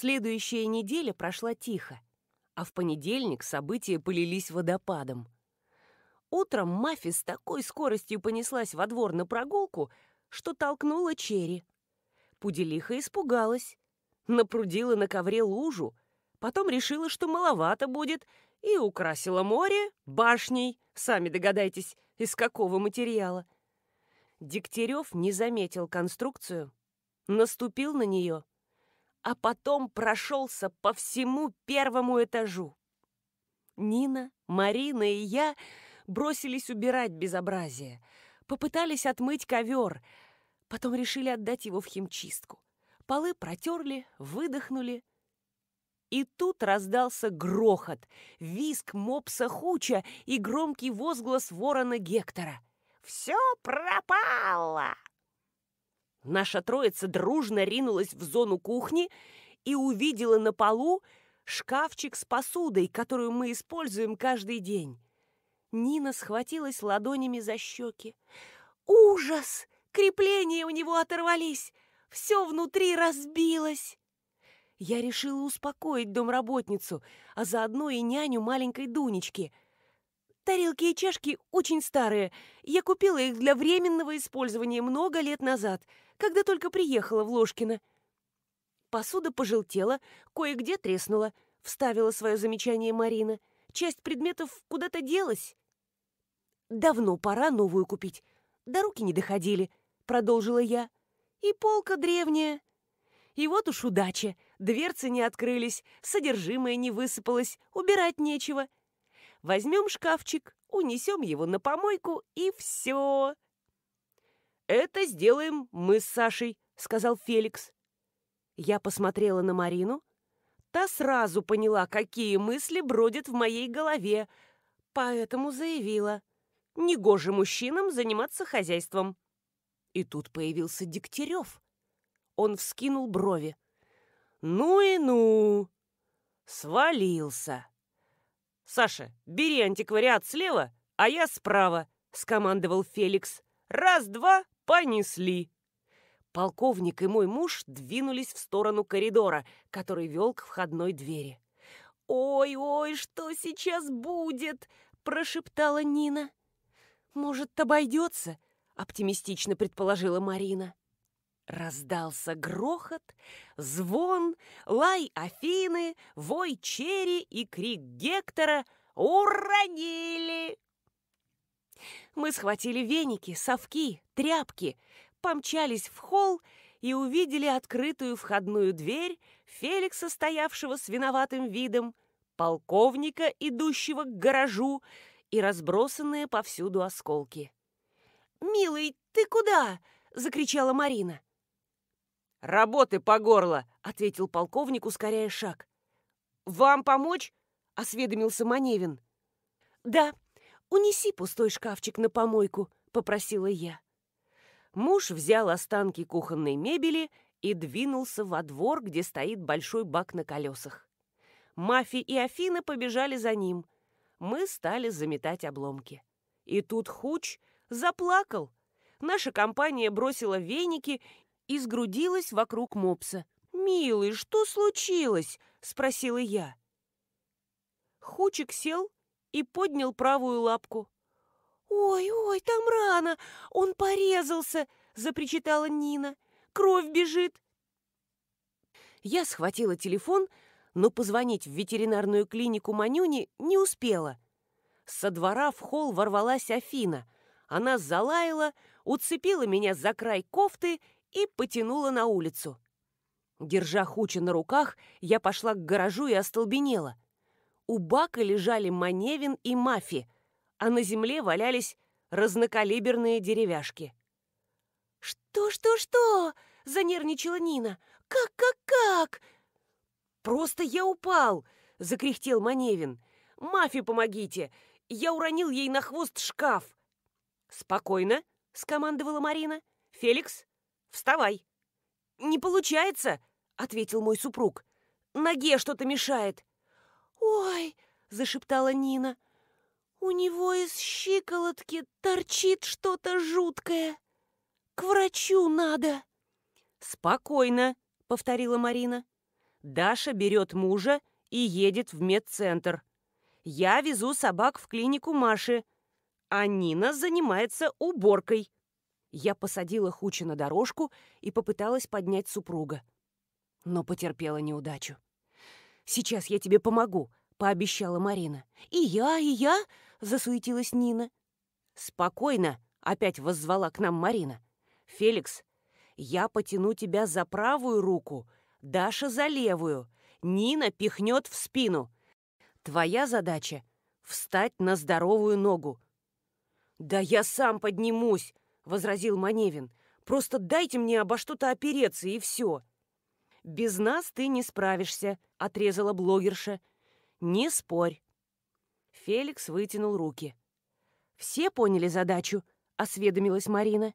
Следующая неделя прошла тихо, а в понедельник события полились водопадом. Утром Мафи с такой скоростью понеслась во двор на прогулку, что толкнула Черри. Пуделиха испугалась, напрудила на ковре лужу, потом решила, что маловато будет, и украсила море башней, сами догадайтесь, из какого материала. Дегтярев не заметил конструкцию, наступил на нее а потом прошелся по всему первому этажу. Нина, Марина и я бросились убирать безобразие, попытались отмыть ковер, потом решили отдать его в химчистку. Полы протерли, выдохнули. И тут раздался грохот, виск мопса Хуча и громкий возглас ворона Гектора. «Все пропало!» Наша троица дружно ринулась в зону кухни и увидела на полу шкафчик с посудой, которую мы используем каждый день. Нина схватилась ладонями за щеки. «Ужас! Крепления у него оторвались! Все внутри разбилось!» Я решила успокоить домработницу, а заодно и няню маленькой Дунечки – Тарелки и чашки очень старые. Я купила их для временного использования много лет назад, когда только приехала в Ложкино. Посуда пожелтела, кое-где треснула, вставила свое замечание Марина. Часть предметов куда-то делась. Давно пора новую купить. До руки не доходили, продолжила я. И полка древняя. И вот уж удача. Дверцы не открылись, содержимое не высыпалось, убирать нечего — Возьмем шкафчик, унесем его на помойку и все. «Это сделаем мы с Сашей», — сказал Феликс. Я посмотрела на Марину. Та сразу поняла, какие мысли бродят в моей голове, поэтому заявила. «Негоже мужчинам заниматься хозяйством». И тут появился Дегтярев. Он вскинул брови. «Ну и ну!» «Свалился!» «Саша, бери антиквариат слева, а я справа», — скомандовал Феликс. «Раз-два, понесли». Полковник и мой муж двинулись в сторону коридора, который вел к входной двери. «Ой-ой, что сейчас будет?» – прошептала Нина. «Может, обойдется?» – оптимистично предположила Марина. Раздался грохот, звон, лай Афины, вой Чери и крик Гектора «Уронили!». Мы схватили веники, совки, тряпки, помчались в холл и увидели открытую входную дверь Феликса, стоявшего с виноватым видом, полковника, идущего к гаражу, и разбросанные повсюду осколки. «Милый, ты куда?» — закричала Марина. «Работы по горло!» — ответил полковник, ускоряя шаг. «Вам помочь?» — осведомился Маневин. «Да, унеси пустой шкафчик на помойку», — попросила я. Муж взял останки кухонной мебели и двинулся во двор, где стоит большой бак на колесах. Мафи и Афина побежали за ним. Мы стали заметать обломки. И тут Хуч заплакал. Наша компания бросила веники и сгрудилась вокруг мопса. «Милый, что случилось?» — спросила я. Хучик сел и поднял правую лапку. «Ой, ой, там рана! Он порезался!» — запричитала Нина. «Кровь бежит!» Я схватила телефон, но позвонить в ветеринарную клинику Манюни не успела. Со двора в холл ворвалась Афина. Она залаяла, уцепила меня за край кофты и потянула на улицу. Держа Хуча на руках, я пошла к гаражу и остолбенела. У бака лежали Маневин и Мафи, а на земле валялись разнокалиберные деревяшки. «Что-что-что?» — занервничала Нина. «Как-как-как?» «Просто я упал!» — закряхтел Маневин. «Мафи, помогите! Я уронил ей на хвост шкаф!» «Спокойно!» — скомандовала Марина. «Феликс, Вставай!» «Не получается!» — ответил мой супруг. «Ноге что-то мешает!» «Ой!» — зашептала Нина. «У него из щиколотки торчит что-то жуткое. К врачу надо!» «Спокойно!» — повторила Марина. «Даша берет мужа и едет в медцентр. Я везу собак в клинику Маши, а Нина занимается уборкой. Я посадила Хуча на дорожку и попыталась поднять супруга. Но потерпела неудачу. «Сейчас я тебе помогу», — пообещала Марина. «И я, и я!» — засуетилась Нина. «Спокойно!» — опять воззвала к нам Марина. «Феликс, я потяну тебя за правую руку, Даша за левую, Нина пихнет в спину. Твоя задача — встать на здоровую ногу». «Да я сам поднимусь!» возразил Маневин. «Просто дайте мне обо что-то опереться, и все». «Без нас ты не справишься», — отрезала блогерша. «Не спорь». Феликс вытянул руки. «Все поняли задачу?» — осведомилась Марина.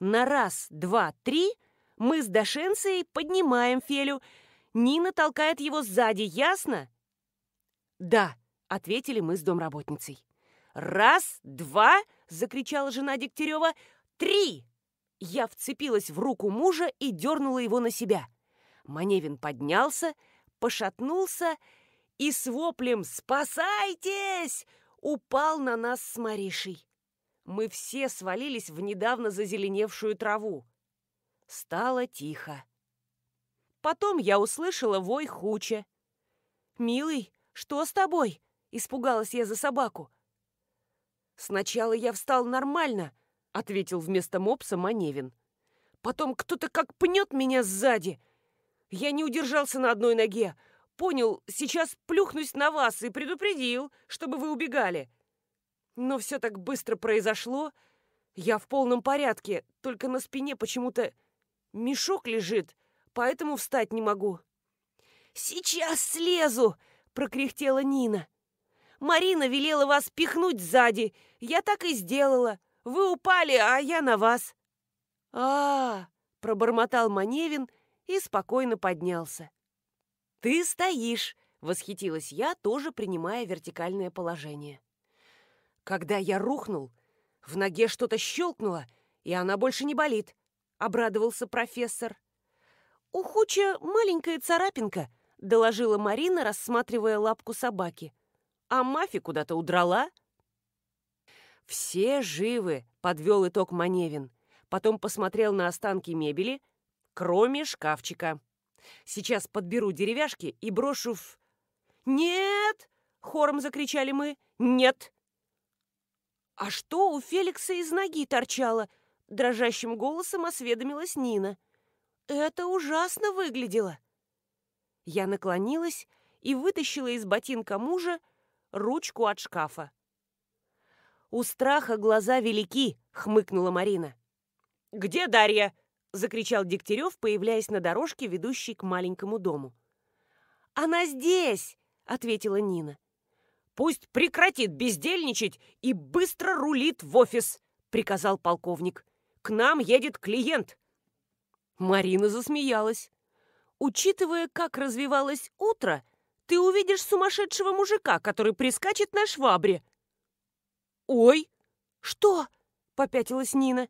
«На раз, два, три мы с Дашенцией поднимаем Фелю. Нина толкает его сзади, ясно?» «Да», — ответили мы с домработницей. «Раз, два!» — закричала жена Дегтярева. Три!» Я вцепилась в руку мужа и дернула его на себя. Маневин поднялся, пошатнулся и с воплем «Спасайтесь!» упал на нас с Маришей. Мы все свалились в недавно зазеленевшую траву. Стало тихо. Потом я услышала вой Хуча. «Милый, что с тобой?» – испугалась я за собаку. Сначала я встал нормально – ответил вместо мопса Маневин. Потом кто-то как пнет меня сзади. Я не удержался на одной ноге. Понял, сейчас плюхнусь на вас и предупредил, чтобы вы убегали. Но все так быстро произошло. Я в полном порядке, только на спине почему-то мешок лежит, поэтому встать не могу. «Сейчас слезу!» — прокряхтела Нина. «Марина велела вас пихнуть сзади. Я так и сделала. Вы упали, а я на вас!» а -а -а, пробормотал Маневин и спокойно поднялся. «Ты стоишь!» — восхитилась я, тоже принимая вертикальное положение. Когда я рухнул, в ноге что-то щелкнуло, и она больше не болит, — обрадовался профессор. «У Хуча маленькая царапинка», — доложила Марина, рассматривая лапку собаки. «А Мафи куда-то удрала?» «Все живы», — подвел итог Маневин. Потом посмотрел на останки мебели, кроме шкафчика. «Сейчас подберу деревяшки и брошу в...» «Нет!» — хором закричали мы. «Нет!» «А что у Феликса из ноги торчало?» — дрожащим голосом осведомилась Нина. «Это ужасно выглядело!» Я наклонилась и вытащила из ботинка мужа ручку от шкафа. «У страха глаза велики», — хмыкнула Марина. «Где Дарья?» — закричал Дегтярев, появляясь на дорожке, ведущей к маленькому дому. «Она здесь!» — ответила Нина. «Пусть прекратит бездельничать и быстро рулит в офис!» — приказал полковник. «К нам едет клиент!» Марина засмеялась. «Учитывая, как развивалось утро, ты увидишь сумасшедшего мужика, который прискачет на швабре», «Ой!» «Что?» — попятилась Нина.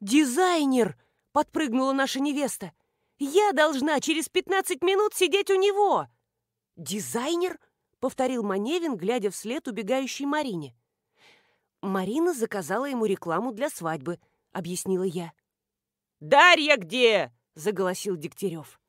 «Дизайнер!» — подпрыгнула наша невеста. «Я должна через пятнадцать минут сидеть у него!» «Дизайнер?» — повторил Маневин, глядя вслед убегающей Марине. «Марина заказала ему рекламу для свадьбы», — объяснила я. «Дарья где?» — заголосил Дегтярев.